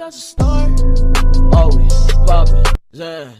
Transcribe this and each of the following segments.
that's a start. Always popping, yeah.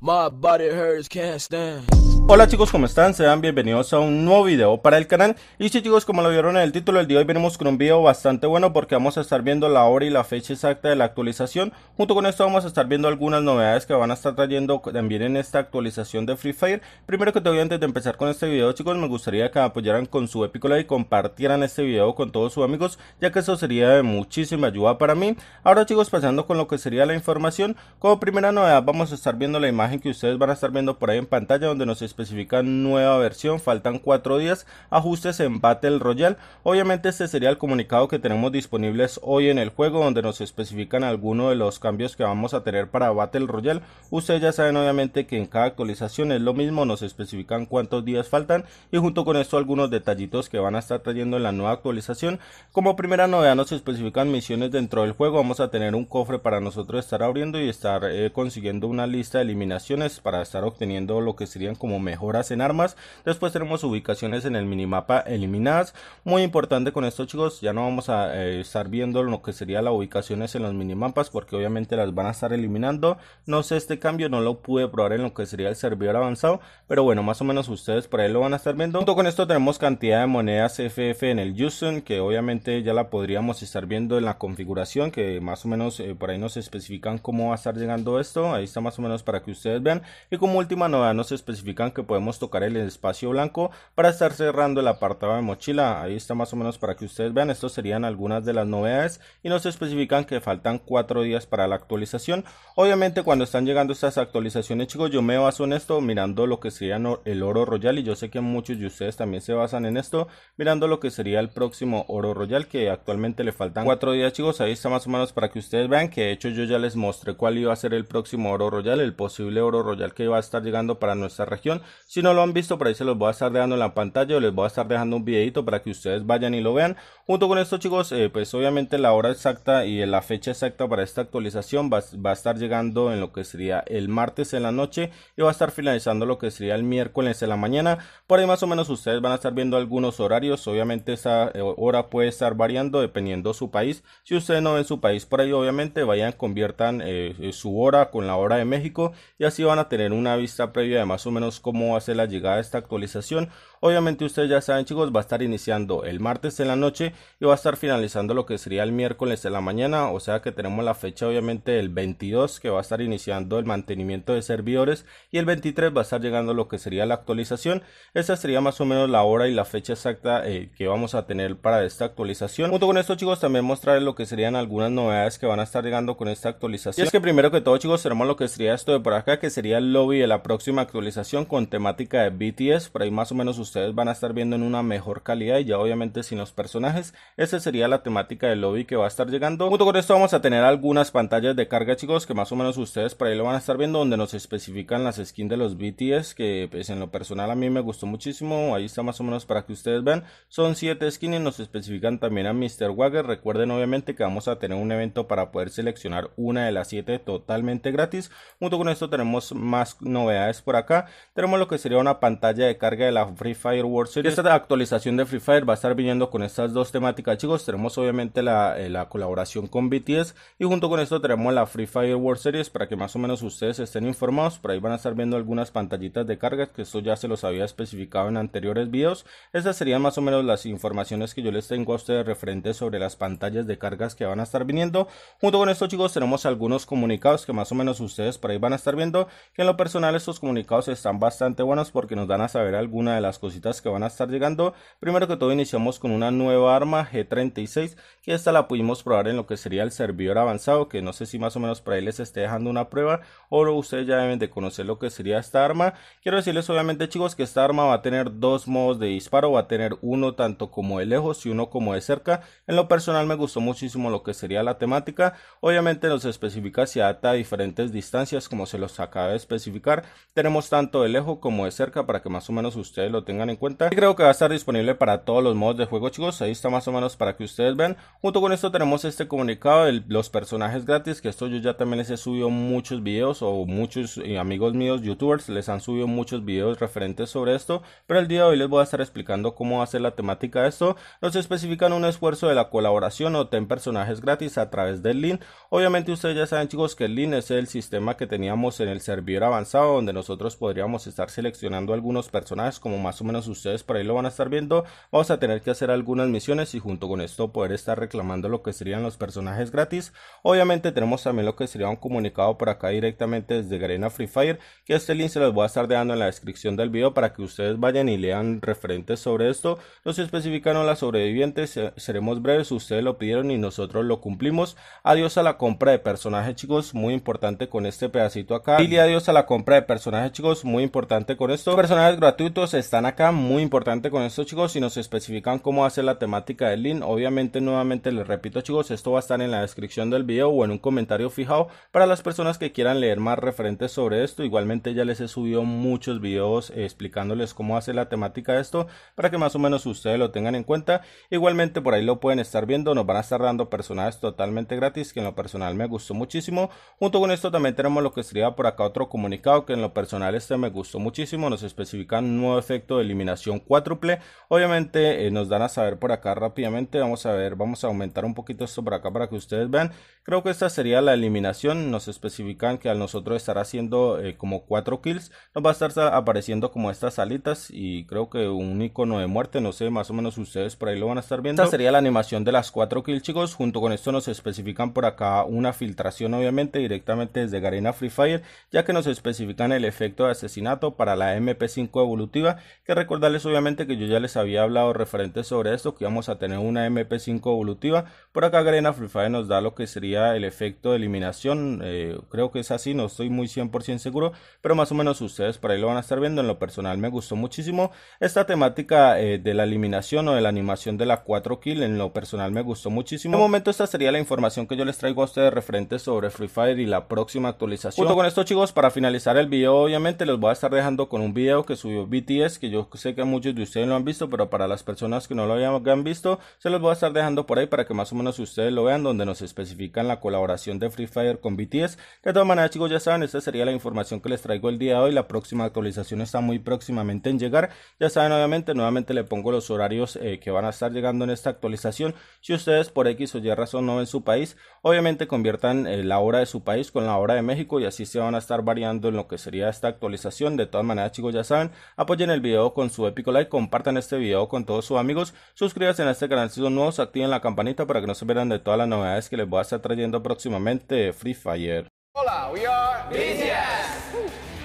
My body hurts, can't stand. Hola chicos, ¿cómo están? Sean bienvenidos a un nuevo video para el canal Y sí chicos, como lo vieron en el título, el día de hoy venimos con un video bastante bueno Porque vamos a estar viendo la hora y la fecha exacta de la actualización Junto con esto vamos a estar viendo algunas novedades que van a estar trayendo también en esta actualización de Free Fire Primero que todo, antes de empezar con este video chicos, me gustaría que me apoyaran con su épico like Y compartieran este video con todos sus amigos Ya que eso sería de muchísima ayuda para mí Ahora chicos, pasando con lo que sería la información Como primera novedad vamos a estar viendo la imagen que ustedes van a estar viendo por ahí en pantalla Donde nos especifican nueva versión, faltan cuatro días, ajustes en Battle Royale. Obviamente este sería el comunicado que tenemos disponibles hoy en el juego donde nos especifican algunos de los cambios que vamos a tener para Battle Royale. Ustedes ya saben obviamente que en cada actualización es lo mismo, nos especifican cuántos días faltan y junto con esto algunos detallitos que van a estar trayendo en la nueva actualización. Como primera novedad nos especifican misiones dentro del juego, vamos a tener un cofre para nosotros estar abriendo y estar eh, consiguiendo una lista de eliminaciones para estar obteniendo lo que serían como mejoras en armas. Después tenemos ubicaciones en el minimapa eliminadas. Muy importante con esto chicos, ya no vamos a eh, estar viendo lo que sería las ubicaciones en los minimapas porque obviamente las van a estar eliminando. No sé, este cambio no lo pude probar en lo que sería el servidor avanzado, pero bueno, más o menos ustedes por ahí lo van a estar viendo. Junto con esto tenemos cantidad de monedas FF en el Houston que obviamente ya la podríamos estar viendo en la configuración que más o menos eh, por ahí nos especifican cómo va a estar llegando esto. Ahí está más o menos para que ustedes vean. Y como última novedad nos especifican que podemos tocar el espacio blanco para estar cerrando el apartado de mochila. Ahí está más o menos para que ustedes vean. Estas serían algunas de las novedades y nos especifican que faltan cuatro días para la actualización. Obviamente cuando están llegando estas actualizaciones chicos yo me baso en esto mirando lo que sería el oro royal y yo sé que muchos de ustedes también se basan en esto mirando lo que sería el próximo oro royal que actualmente le faltan cuatro días chicos. Ahí está más o menos para que ustedes vean que de hecho yo ya les mostré cuál iba a ser el próximo oro royal, el posible oro royal que va a estar llegando para nuestra región si no lo han visto, por ahí se los voy a estar dejando en la pantalla. Les voy a estar dejando un videito para que ustedes vayan y lo vean. Junto con esto, chicos, eh, pues obviamente la hora exacta y la fecha exacta para esta actualización va, a estar llegando en lo que sería el martes en la noche y va a estar finalizando lo que sería el miércoles en la mañana. Por ahí más o menos ustedes van a estar viendo algunos horarios. Obviamente esa eh, hora puede estar variando dependiendo su país. Si ustedes no ven su país por ahí, obviamente vayan, conviertan eh, su hora con la hora de México y así van a tener una vista previa de más o menos cómo cómo va a ser la llegada de esta actualización. Obviamente ustedes ya saben chicos, va a estar iniciando el martes en la noche y va a estar finalizando lo que sería el miércoles en la mañana. O sea que tenemos la fecha obviamente el 22 que va a estar iniciando el mantenimiento de servidores y el 23 va a estar llegando lo que sería la actualización. Esa sería más o menos la hora y la fecha exacta eh, que vamos a tener para esta actualización. Junto con esto chicos también mostraré lo que serían algunas novedades que van a estar llegando con esta actualización. Y es que primero que todo chicos tenemos lo que sería esto de por acá que sería el lobby de la próxima actualización con temática de BTS, por ahí más o menos ustedes van a estar viendo en una mejor calidad y ya obviamente sin los personajes, esa sería la temática del lobby que va a estar llegando. Junto con esto vamos a tener algunas pantallas de carga chicos que más o menos ustedes por ahí lo van a estar viendo donde nos especifican las skins de los BTS que pues en lo personal a mí me gustó muchísimo, ahí está más o menos para que ustedes vean, son siete skins y nos especifican también a Mr. Wagger, recuerden obviamente que vamos a tener un evento para poder seleccionar una de las 7 totalmente gratis, junto con esto tenemos más novedades por acá, tenemos lo que sería una pantalla de carga de la Free Fire World Series. Esta actualización de Free Fire va a estar viniendo con estas dos temáticas, chicos. Tenemos obviamente la, eh, la colaboración con BTS y junto con esto tenemos la Free Fire World Series para que más o menos ustedes estén informados. Por ahí van a estar viendo algunas pantallitas de carga, que esto ya se los había especificado en anteriores videos. Estas serían más o menos las informaciones que yo les tengo a ustedes referentes sobre las pantallas de cargas que van a estar viniendo. Junto con esto, chicos, tenemos algunos comunicados que más o menos ustedes por ahí van a estar viendo. Que en lo personal, estos comunicados están bastante buenas porque nos dan a saber alguna de las cositas que van a estar llegando. Primero que todo iniciamos con una nueva arma G36 que esta la pudimos probar en lo que sería el servidor avanzado que no sé si más o menos para ahí les esté dejando una prueba o ustedes ya deben de conocer lo que sería esta arma. Quiero decirles obviamente chicos que esta arma va a tener dos modos de disparo, va a tener uno tanto como de lejos y uno como de cerca. En lo personal me gustó muchísimo lo que sería la temática. Obviamente nos especifica si adapta a diferentes distancias como se los acaba de especificar. Tenemos tanto de lejos como de cerca para que más o menos ustedes lo tengan en cuenta. Y creo que va a estar disponible para todos los modos de juego chicos, ahí está más o menos para que ustedes vean. Junto con esto tenemos este comunicado de los personajes gratis, que esto yo ya también les he subido muchos videos o muchos eh, amigos míos youtubers les han subido muchos vídeos referentes sobre esto, pero el día de hoy les voy a estar explicando cómo hacer la temática de esto. Nos especifican un esfuerzo de la colaboración o ten personajes gratis a través del link. Obviamente ustedes ya saben chicos que el link es el sistema que teníamos en el servidor avanzado donde nosotros podríamos estar seleccionando algunos personajes como más o menos ustedes por ahí lo van a estar viendo. Vamos a tener que hacer algunas misiones y junto con esto poder estar reclamando lo que serían los personajes gratis. Obviamente tenemos también lo que sería un comunicado por acá directamente desde Garena Free Fire que este link se los voy a estar dejando en la descripción del vídeo para que ustedes vayan y lean referentes sobre esto. Los especificaron las sobrevivientes, seremos breves, ustedes lo pidieron y nosotros lo cumplimos. Adiós a la compra de personajes chicos, muy importante con este pedacito acá. Y adiós a la compra de personajes chicos, muy importante con esto. Personajes gratuitos están acá, muy importante con esto chicos. y nos especifican cómo hacer la temática del link, obviamente nuevamente les repito chicos, esto va a estar en la descripción del vídeo o en un comentario fijado para las personas que quieran leer más referentes sobre esto. Igualmente ya les he subido muchos vídeos explicándoles cómo hacer la temática de esto para que más o menos ustedes lo tengan en cuenta. Igualmente por ahí lo pueden estar viendo, nos van a estar dando personajes totalmente gratis que en lo personal me gustó muchísimo. Junto con esto también tenemos lo que sería por acá otro comunicado que en lo personal este me gustó muchísimo. Nos especifican un nuevo efecto de eliminación cuádruple. Obviamente eh, nos dan a saber por acá rápidamente. Vamos a ver, vamos a aumentar un poquito esto por acá para que ustedes vean. Creo que esta sería la eliminación. Nos especifican que al nosotros estar haciendo eh, como 4 kills, nos va a estar apareciendo como estas alitas y creo que un icono de muerte, no sé, más o menos ustedes por ahí lo van a estar viendo. Esta sería la animación de las 4 kills, chicos. Junto con esto nos especifican por acá una filtración, obviamente, directamente desde Garena Free Fire, ya que nos especifican el efecto de asesinato para la MP5 evolutiva, que recordarles obviamente que yo ya les había hablado referente sobre esto, que íbamos a tener una MP5 evolutiva. Por acá Garena Free Fire nos da lo que sería el efecto de eliminación, eh, creo que es así, no estoy muy 100% seguro, pero más o menos ustedes por ahí lo van a estar viendo, en lo personal me gustó muchísimo esta temática eh, de la eliminación o de la animación de la 4 kill, en lo personal me gustó muchísimo. De momento esta sería la información que yo les traigo a ustedes referente sobre Free Fire y la próxima actualización. Junto con esto chicos, para finalizar el video obviamente les voy a estar dejando con un video que subió BTS, que yo sé que muchos de ustedes lo han visto, pero para las personas que no lo hayan visto, se los voy a estar dejando por ahí para que más o menos ustedes lo vean, donde nos especifica la colaboración de Free Fire con BTS. De todas maneras, chicos, ya saben, esta sería la información que les traigo el día de hoy. La próxima actualización está muy próximamente en llegar. Ya saben, obviamente, nuevamente le pongo los horarios eh, que van a estar llegando en esta actualización. Si ustedes por X o Y razón no ven su país, obviamente conviertan eh, la hora de su país con la hora de México y así se van a estar variando en lo que sería esta actualización. De todas maneras, chicos, ya saben, apoyen el video con su épico like, compartan este video con todos sus amigos, suscríbanse a este canal si son nuevos, activen la campanita para que no se pierdan de todas las novedades que les voy a estar trayendo próximamente Free Fire. Hola, we are BTS.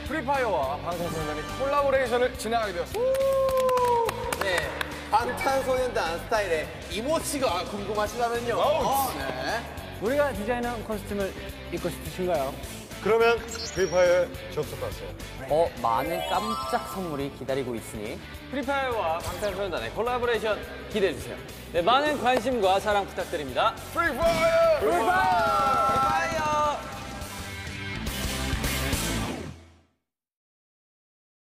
프리파이어와 방탄소년단이 콜라보레이션을 진행하게 되었습니다. 네, 방탄소년단 스타일의 이모치가 궁금하시다면요. 어, 네. 우리가 디자인한 코스튬을 입고 싶으신가요? 그러면 프리파이어에 접속하세요. 더 많은 깜짝 선물이 기다리고 있으니 프리파이어와 방탄소년단의 콜라보레이션 기대해주세요. 네, 많은 관심과 사랑 부탁드립니다. 프리파이어! 프리파이어!